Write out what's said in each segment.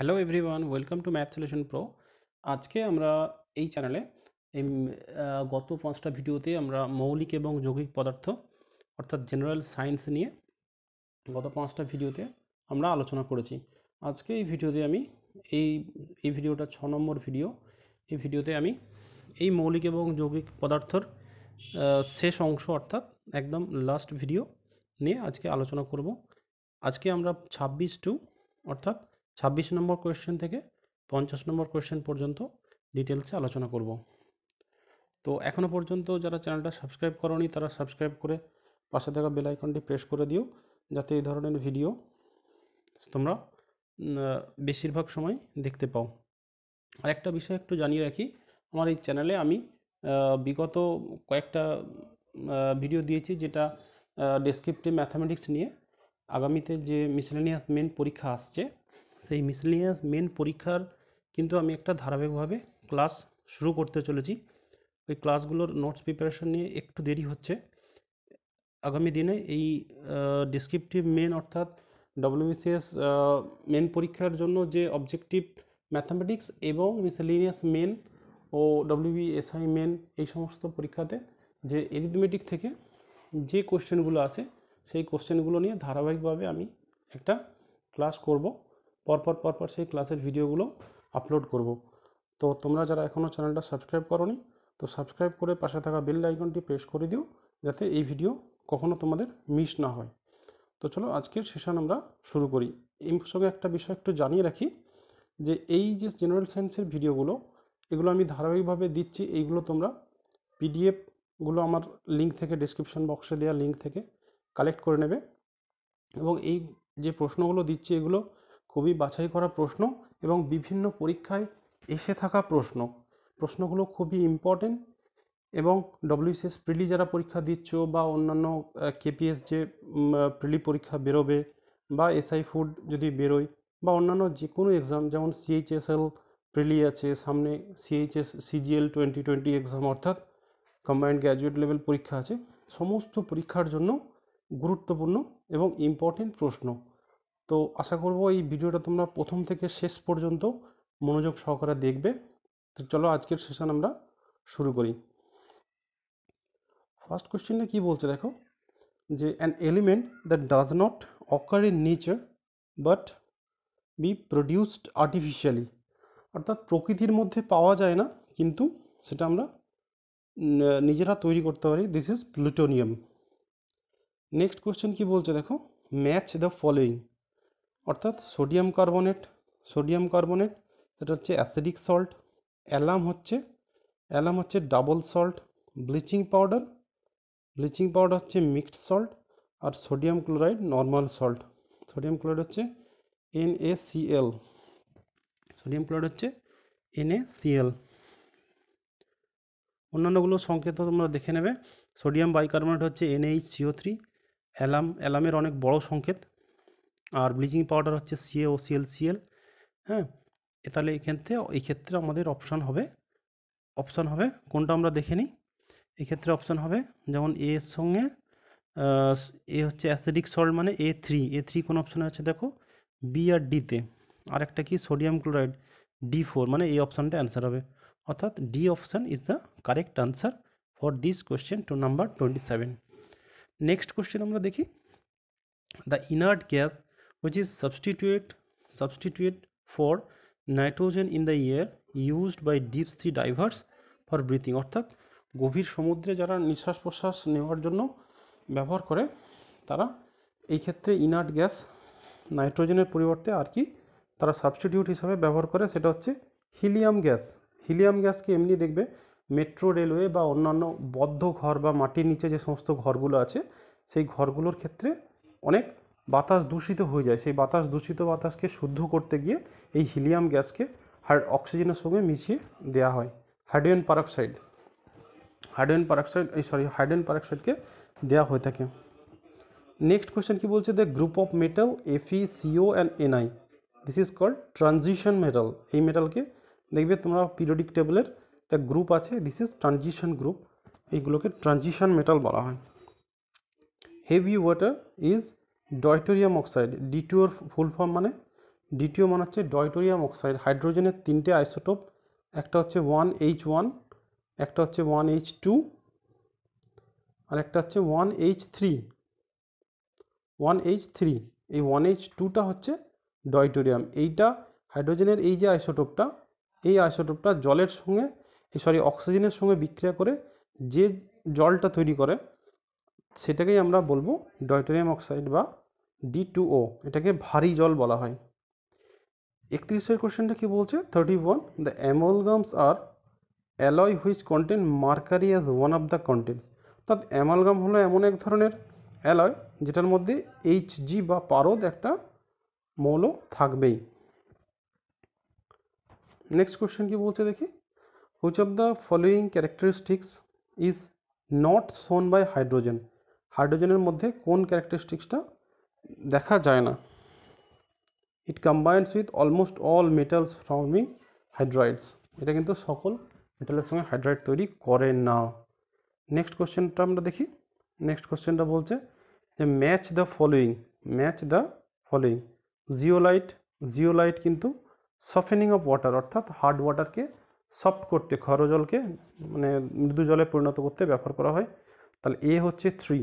Hello everyone welcome to math solution pro আজকে আমরা এই চ্যানেলে এই গত পাঁচটা ভিডিওতে আমরা মৌলিক এবং যৌগিক পদার্থ অর্থাৎ জেনারেল সায়েন্স নিয়ে গত পাঁচটা ভিডিওতে আমরা আলোচনা করেছি আজকে এই ভিডিওতে আমি এই এই ভিডিওটা ছ নম্বর ভিডিও এই ভিডিওতে আমি এই মৌলিক এবং যৌগিক পদার্থর শেষ অংশ অর্থাৎ একদম লাস্ট ভিডিও নিয়ে আজকে আলোচনা করব আজকে আমরা ছাব্বিশ টু অর্থাৎ ছাব্বিশ নম্বর কোয়েশ্চেন থেকে পঞ্চাশ নম্বর কোয়েশ্চেন পর্যন্ত ডিটেলসে আলোচনা করব তো এখনও পর্যন্ত যারা চ্যানেলটা সাবস্ক্রাইব করনি তারা সাবস্ক্রাইব করে পাশে থাকা বেলাইকনটি প্রেস করে দিও যাতে এই ধরনের ভিডিও তোমরা বেশিরভাগ সময় দেখতে পাও আর একটা বিষয় একটু জানিয়ে রাখি আমার এই চ্যানেলে আমি বিগত কয়েকটা ভিডিও দিয়েছি যেটা ডেসক্রিপটিভ ম্যাথামেটিক্স নিয়ে আগামীতে যে মিসলেনিয়াস মেন পরীক্ষা আসছে সেই মিসলিয়াস মেন পরীক্ষার কিন্তু আমি একটা ধারাবাহিকভাবে ক্লাস শুরু করতে চলেছি ওই ক্লাসগুলোর নোটস প্রিপারেশন নিয়ে একটু দেরি হচ্ছে আগামী দিনে এই ডিসক্রিপটিভ মেন অর্থাৎ ডব্লিউবিসিএস মেন পরীক্ষার জন্য যে অবজেক্টিভ ম্যাথামেটিক্স এবং মিসেলিনিয়াস মেন ও ডব্লিউবিএসআই মেন এই সমস্ত পরীক্ষাতে যে এরিথমেটিক থেকে যে কোশ্চেনগুলো আছে সেই কোশ্চেনগুলো নিয়ে ধারাবাহিকভাবে আমি একটা ক্লাস করব পরপর পরপর সেই ক্লাসের ভিডিওগুলো আপলোড করব তো তোমরা যারা এখনও চ্যানেলটা সাবস্ক্রাইব করোনি তো সাবস্ক্রাইব করে পাশে থাকা বেল আইকনটি প্রেস করে দিও যাতে এই ভিডিও কখনো তোমাদের মিস না হয় তো চলো আজকের সেশন আমরা শুরু করি এই সঙ্গে একটা বিষয় একটু জানিয়ে রাখি যে এই যে জেনারেল সায়েন্সের ভিডিওগুলো এগুলো আমি ধারাবাহিকভাবে দিচ্ছি এইগুলো তোমরা পিডিএফগুলো আমার লিঙ্ক থেকে ডিসক্রিপশন বক্সে দেওয়া লিঙ্ক থেকে কালেক্ট করে নেবে এবং এই যে প্রশ্নগুলো দিচ্ছি এগুলো খুবই বাছাই করা প্রশ্ন এবং বিভিন্ন পরীক্ষায় এসে থাকা প্রশ্ন প্রশ্নগুলো খুবই ইম্পর্টেন্ট এবং ডব্লিউসিএস প্রিলি যারা পরীক্ষা দিচ্ছ বা অন্যান্য কেপিএস যে প্রিলি পরীক্ষা বেরোবে বা এসআই ফুড যদি বেরোয় বা অন্যান্য যে কোনো এক্সাম যেমন সিএইচএসএল প্রিলি আছে সামনে CHS CGL twenty twenty exam অর্থাৎ কম্বাইন্ড গ্র্যাজুয়েট লেভেল পরীক্ষা আছে সমস্ত পরীক্ষার জন্য গুরুত্বপূর্ণ এবং ইম্পর্টেন্ট প্রশ্ন তো আশা করব এই ভিডিওটা তোমরা প্রথম থেকে শেষ পর্যন্ত মনোযোগ সহকারে দেখবে তো চলো আজকের সেশন আমরা শুরু করি ফার্স্ট কোশ্চেনটা কী বলছে দেখো যে an element that does not occur in nature but be produced artificially অর্থাৎ প্রকৃতির মধ্যে পাওয়া যায় না কিন্তু সেটা আমরা নিজেরা তৈরি করতে পারি this is plutonium next question কী বলছে দেখো ম্যাচ দ্য ফলোয়িং অর্থাৎ সোডিয়াম কার্বনেট সোডিয়াম কার্বনেট সেটা হচ্ছে অ্যাসিডিক সল্ট অ্যালাম হচ্ছে অ্যালাম হচ্ছে double salt bleaching powder bleaching powder হচ্ছে মিক্সড সল্ট আর sodium chloride normal salt sodium chloride হচ্ছে এনএসিএল সোডিয়াম ক্লোরাইড হচ্ছে এনএসিএল অন্যান্যগুলো সংকেত তোমরা দেখে নেবে সোডিয়াম বাইকার্বনেট হচ্ছে এনএইচ সিও থ্রি অ্যালাম অ্যালামের অনেক বড় সংকেত আর ব্লিচিং পাউডার হচ্ছে সিএ ও সিএল সিএল হ্যাঁ তাহলে এখান থেকে এই ক্ষেত্রে আমাদের অপশান হবে অপশান হবে কোনটা আমরা দেখে নিই এক্ষেত্রে অপশান হবে যেমন এ এর সঙ্গে মানে এ হচ্ছে অ্যাসিডিক সল্ট মানে এ থ্রি এ থ্রি কোন অপশানে আছে দেখো বি আর ডিতে আর একটা কি সোডিয়াম ক্লোরাইড ডি ফোর মানে এই অপশানটা অ্যান্সার হবে অর্থাৎ D option is the correct answer for this question to number twenty seven next question আমরা দেখি the inert gas which is substitute substitute for nitrogen in the air used by deep sea divers for breathing অর্থাৎ গভীর সমুদ্রে যারা নিঃশ্বাস প্রশ্বাস নেওয়ার জন্য ব্যবহার করে তারা এই ক্ষেত্রে ইনার্ট গ্যাস নাইট্রোজেনের পরিবর্তে আর কি তারা সাবস্টিটিউট হিসাবে ব্যবহার করে সেটা হচ্ছে হিলিয়াম গ্যাস হিলিয়াম গ্যাসকে এমনি দেখবে মেট্রো রেলওয়ে বা অন্যান্য বদ্ধ ঘর বা মাটির নিচে যে সমস্ত ঘরগুলো আছে সেই ঘরগুলোর ক্ষেত্রে অনেক বাতাস দূষিত হয়ে যায় সেই বাতাস দূষিত বাতাসকে শুদ্ধ করতে গিয়ে এই হিলিয়াম গ্যাসকে হার অক্সিজেনের সঙ্গে মিশিয়ে দেওয়া হয় হাইড্রোজেন পারক্সাইড হাইড্রোজেন পারক্সাইড এই সরি হাইড্রোজেন পারক্সাইডকে দেওয়া হয়ে থাকে নেক্সট কোয়েশ্চেন কি বলছে the group of metal Fe Co and Ni this is called transition metal এই মেটালকে দেখবে তোমরা পিরিয়ডিক টেবলের একটা গ্রুপ আছে দিস ইজ ট্রানজিশন গ্রুপ এইগুলোকে ট্রানজিশন মেটাল বলা হয় heavy water is deuterium oxide ডিটিওর ফুল ফর্ম মানে ডিটিও মানে হচ্ছে ডয়টোরিয়াম অক্সাইড হাইড্রোজেনের তিনটে আইসোটোপ একটা হচ্ছে ওয়ান এইচ ওয়ান একটা হচ্ছে ওয়ান এইচ টু আর একটা হচ্ছে one H three one H three এই ওয়ান এইচ টুটা হচ্ছে ডয়টোরিয়াম এইটা হাইড্রোজেনের এই যে আইসোটোপটা এই আইসোটোপটা জলের সঙ্গে সরি অক্সিজেনের সঙ্গে বিক্রিয়া করে যে জলটা তৈরি করে সেটাকেই আমরা বলবো ডয়টোরিয়াম অক্সাইড বা ডি টু ও এটাকে ভারী জল বলা হয় একত্রিশের কোশ্চেনটা কি বলছে thirty one the amalgams are alloy which contain mercury as one of the contents অর্থাৎ অ্যামালগাম হলো এমন এক ধরনের অ্যালয় যেটার মধ্যে এইচ জি বা পারদ একটা মৌল থাকবেই নেক্সট কোশ্চেন কি বলছে দেখি which of the following characteristics is not shown by hydrogen হাইড্রোজেনের মধ্যে কোন ক্যারেক্টারিস্টিক্সটা দেখা যায় না it combines with almost all metals forming hydrides এটা কিন্তু সকল মেটালের সঙ্গে হাইড্রাইড তৈরি করে না নেক্সট কোশ্চেনটা আমরা দেখি নেক্সট কোশ্চেনটা বলছে যে match the following match the following zeolite zeolite কিন্তু সফেনিং অফ ওয়াটার অর্থাৎ হার্ড ওয়াটারকে সফট করতে খর জলকে মানে মৃদু জলে পরিণত করতে ব্যবহার করা হয় তাহলে এ হচ্ছে three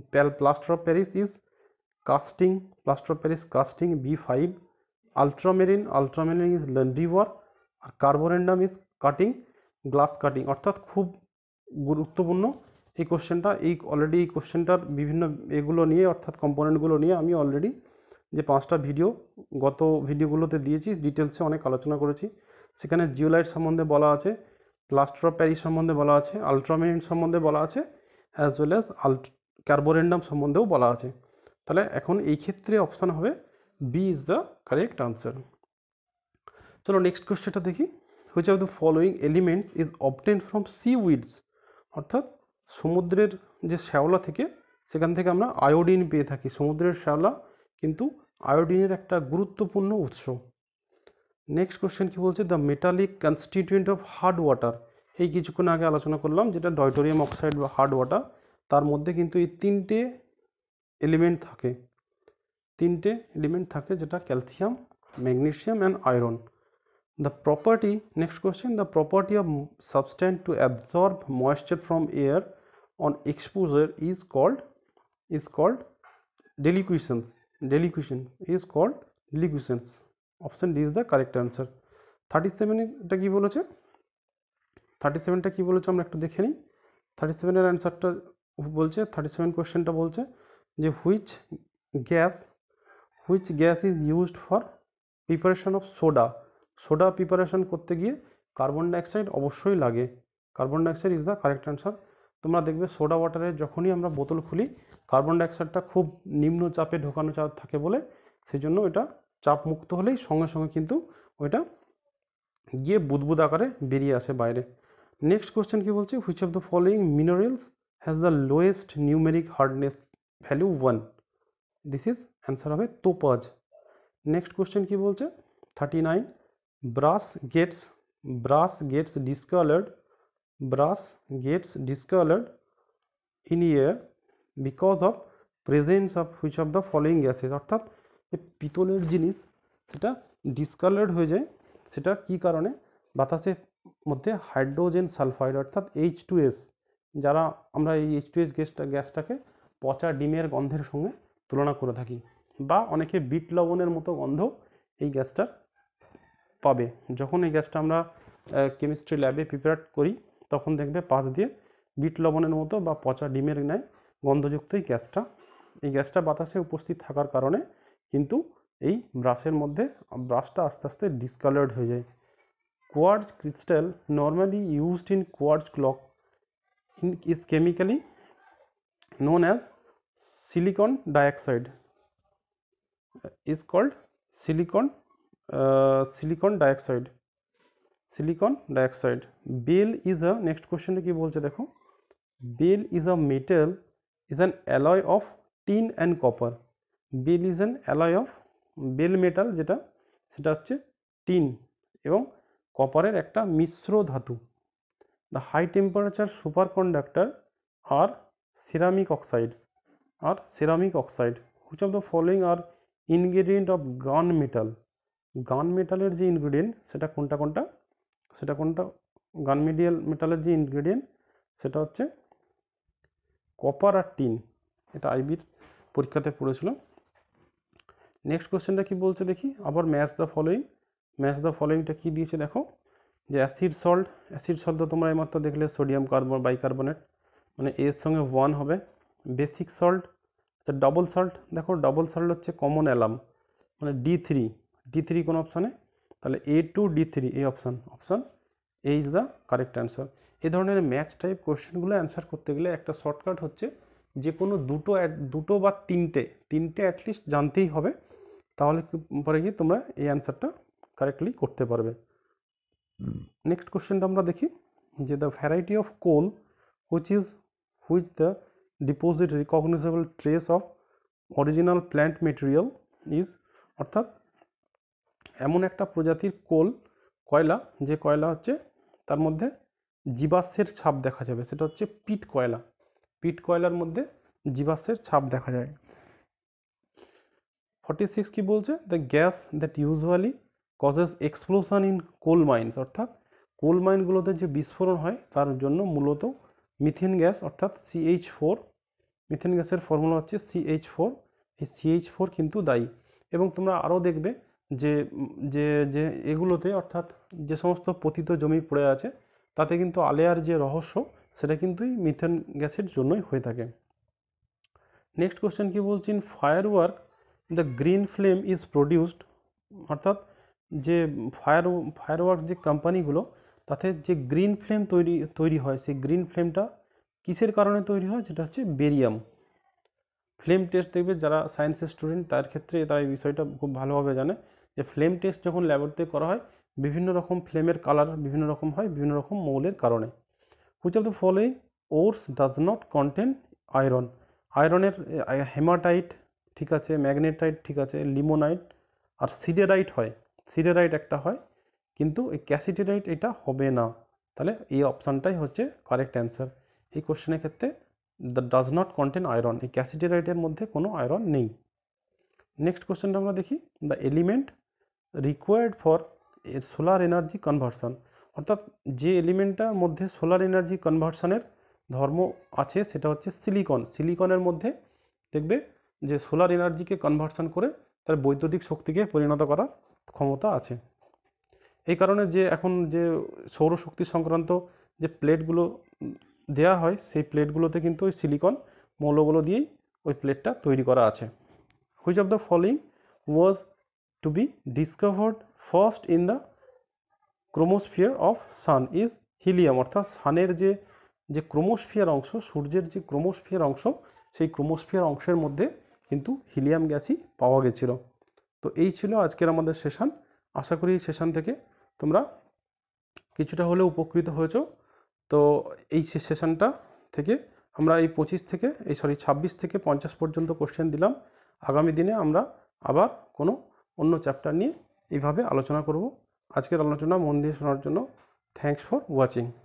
plaster plaster of Paris is casting, plaster of Paris casting B5, ultramarine, ultramarine is lundivore, আর carborundum is cutting glass cutting অর্থাৎ খুব গুরুত্বপূর্ণ এই কোশ্চেনটা এই অলরেডি এই কোশ্চেনটার বিভিন্ন এগুলো নিয়ে অর্থাৎ কম্পোনেন্টগুলো নিয়ে আমি অলরেডি যে পাঁচটা ভিডিও গত ভিডিওগুলোতে দিয়েছি ডিটেলসে অনেক আলোচনা করেছি সেখানে জিওলাইট সম্বন্ধে বলা আছে প্লাস্টার অফ প্যারিস সম্বন্ধে বলা আছে আলট্রামেরিন সম্বন্ধে বলা আছে অ্যাজ ওয়েল অ্যাজ আল্ট কার্বোরেন্ডাম সম্বন্ধেও বলা আছে তাহলে এখন এই ক্ষেত্রে অপশান হবে B is the correct answer চলো নেক্সট কোশ্চেনটা দেখি which of the following elements is obtained from sea weeds অর্থাৎ সমুদ্রের যে শ্যাওলা থেকে সেখান থেকে আমরা আয়োডিন পেয়ে থাকি সমুদ্রের শ্যাওলা কিন্তু আয়োডিনের একটা গুরুত্বপূর্ণ উৎস নেক্সট কোশ্চেন কী বলছে the metallic constituent of hard water এই কিছুক্ষণ আগে আলোচনা করলাম যেটা ডয়টোরিয়াম অক্সাইড বা হার্ড ওয়াটার তার মধ্যে কিন্তু এই তিনটে এলিমেন্ট থাকে তিনটে এলিমেন্ট থাকে যেটা calcium magnesium and iron the property next question the property of substance to absorb moisture from air on exposure is called is called deliquescence deliquescence is called deliquescence option D is the correct answer thirty সেভেনটা কী বলেছে thirty সেভেনটা কী বলেছে আমরা একটু দেখে নিই থার্টি সেভেনের অ্যান্সারটা বলছে থার্টি সেভেন কোয়েশ্চেনটা বলছে যে which gas which gas is used for preparation of soda soda preparation করতে গিয়ে কার্বন ডাইঅক্সাইড অবশ্যই লাগে carbon dioxide is the correct answer তোমরা দেখবে সোডা ওয়াটারের যখনই আমরা বোতল খুলি কার্বন ডাইঅক্সাইডটা খুব নিম্ন চাপে ঢোকানো চাপ থাকে বলে সেই জন্য এটা চাপ মুক্ত হলেই সঙ্গে সঙ্গে কিন্তু ওইটা গিয়ে বুদবুদ আকারে বেরিয়ে আসে বাইরে নেক্সট কোয়েশ্চেন কী বলছে which of the following minerals has the lowest numeric hardness value 1 this is answer হবে topaz next question কি বলছে 39 brass gets brass gets discolored brass gets discolored in air because of presence of which of the following gases অর্থাৎ পিতলের জিনিস সেটা ডিসকালার্ড হয়ে যায় সেটা কি কারণে বাতাসের মধ্যে হাইড্রোজেন সালফাইড অর্থাৎ এইচ টু এস যারা আমরা এই এইচ টু এস গ্যাসটা গ্যাসটাকে পচা ডিমের গন্ধের সঙ্গে তুলনা করে থাকি বা অনেকে বিট লবণের মতো গন্ধ এই গ্যাসটার পাবে যখন এই গ্যাসটা আমরা কেমিস্ট্রি ল্যাবে প্রিপেয়ার করি তখন দেখবে পাশ দিয়ে বিট লবণের মতো বা পচা ডিমের ন্যায় গন্ধযুক্ত এই গ্যাসটা এই গ্যাসটা বাতাসে উপস্থিত থাকার কারণে কিন্তু এই ব্রাশের মধ্যে ব্রাশটা আস্তে আস্তে ডিসকালার্ড হয়ে যায় quartz crystal normally used in quartz clock is chemically known as silicon dioxide is called silicon uh, silicon dioxide silicon dioxide bell is a next question ki bolche dekho bell is a metal is an alloy of tin and copper bell is an alloy of bell metal jeta seta hocche tin ebong copper er ekta mishro dhatu The high temperature superconductor are ceramic oxides or ceramic oxide. Which of the following are ingredient of gun metal gun মেটালের যে ingredient সেটা কোনটা কোনটা সেটা কোনটা গান medial মেটালের যে ইনগ্রেডিয়েন্ট সেটা হচ্ছে কপার আর টিন এটা আইবির পরীক্ষাতে পড়েছিল নেক্সট কোশ্চেনটা কি বলছে দেখি আবার match the following match the ফলোয়িংটা কি দিয়েছে দেখো যে অ্যাসিড সল্ট অ্যাসিড সল্ট তো তোমরা এইমাত্র দেখলে সোডিয়াম কার্বন বাইকার্বনেট মানে এর সঙ্গে ওয়ান হবে বেসিক সল্ট আচ্ছা ডবল সল্ট দেখো ডবল সল্ট হচ্ছে কমন অ্যালাম মানে ডি থ্রি ডি থ্রি কোনো অপশানে তাহলে এ টু ডি থ্রি এই option option A is the correct answer এই ধরনের ম্যাথস টাইপ কোয়েশ্চেনগুলো অ্যান্সার করতে গেলে একটা শর্টকাট হচ্ছে যে কোনো দুটো দুটো বা তিনটে তিনটে অ্যাটলিস্ট জানতেই হবে তাহলে পরে গিয়ে তোমরা এই অ্যান্সারটা কারেক্টলি করতে পারবে নেক্সট কোশ্চেনটা আমরা দেখি যে the variety of coal which is which the deposit recognizable trace of original plant material is অর্থাৎ এমন একটা প্রজাতির কোল কয়লা যে কয়লা হচ্ছে তার মধ্যে জীবাশ্মের ছাপ দেখা যাবে সেটা হচ্ছে পিট কয়লা পিট কয়লার মধ্যে জীবাশ্মের ছাপ দেখা যায় ফর্টি সিক্স কী বলছে the gas that usually causes explosion in coal mines অর্থাৎ কোল মাইনগুলোতে যে বিস্ফোরণ হয় তার জন্য মূলত মিথেন গ্যাস অর্থাৎ সিএইচ ফোর মিথেন গ্যাসের ফর্মুলা হচ্ছে সিএইচ ফোর এই সিএইচ ফোর কিন্তু দায়ী এবং তোমরা আরও দেখবে যে যে যে এগুলোতে অর্থাৎ যে সমস্ত পতিত জমি পড়ে আছে তাতে কিন্তু আলেয়ার যে রহস্য সেটা কিন্তু মিথেন গ্যাসের জন্যই হয়ে থাকে নেক্সট কোশ্চেন কি বলছেন fire work the green flame is produced অর্থাৎ যে ফায়ার ফায়ারওয়ার্ক যে কোম্পানিগুলো তাতে যে গ্রিন ফ্লেম তৈরি তৈরি হয় সেই গ্রিন ফ্লেমটা কিসের কারণে তৈরি হয় যেটা হচ্ছে বেরিয়াম ফ্লেম টেস্ট দেখবে যারা সায়েন্সের স্টুডেন্ট তার ক্ষেত্রে তারা এই বিষয়টা খুব ভালোভাবে জানে যে ফ্লেম টেস্ট যখন ল্যাবরেটরিতে করা হয় বিভিন্ন রকম ফ্লেমের কালার বিভিন্ন রকম হয় বিভিন্ন রকম মৌলের কারণে which of the following ores does not contain iron আয়রনের হেমাটাইট ঠিক আছে ম্যাগনেটাইট ঠিক আছে লিমোনাইট আর সিডেরাইট হয় সিডেরাইট একটা হয় কিন্তু এই ক্যাসিটেরাইট এটা হবে না তাহলে এই অপশানটাই হচ্ছে কারেক্ট অ্যান্সার এই কোশ্চেনের ক্ষেত্রে the does not contain iron এই ক্যাসিটেরাইটের মধ্যে কোনো আয়রন নেই নেক্সট কোশ্চেনটা আমরা দেখি the element required for solar energy conversion অর্থাৎ যে এলিমেন্টটার মধ্যে সোলার এনার্জি কনভার্সনের ধর্ম আছে সেটা হচ্ছে সিলিকন সিলিকনের মধ্যে দেখবে যে সোলার এনার্জিকে কনভার্সন করে তার বৈদ্যুতিক শক্তিকে পরিণত করার ক্ষমতা আছে এই কারণে যে এখন যে সৌরশক্তি সংক্রান্ত যে প্লেটগুলো দেয়া হয় সেই প্লেটগুলোতে কিন্তু ওই সিলিকন মৌলগুলো দিয়েই ওই প্লেটটা তৈরি করা আছে which of the following was to be discovered first in the chromosphere of sun is helium অর্থাৎ সানের যে যে ক্রোমোস্ফিয়ার অংশ সূর্যের যে ক্রোমোস্ফিয়ার অংশ সেই ক্রোমোস্ফিয়ার অংশের মধ্যে কিন্তু হিলিয়াম গ্যাসই পাওয়া গেছিলো তো এই ছিল আজকের আমাদের সেশন আশা করি এই সেশন থেকে তোমরা কিছুটা হলেও উপকৃত হয়েছ তো এই সেশনটা থেকে আমরা এই পঁচিশ থেকে এই সরি ছাব্বিশ থেকে পঞ্চাশ পর্যন্ত কোশ্চেন দিলাম আগামী দিনে আমরা আবার কোনো অন্য চ্যাপ্টার নিয়ে এইভাবে আলোচনা করব আজকের আলোচনা মন দিয়ে শোনার জন্য থ্যাংকস ফর ওয়াচিং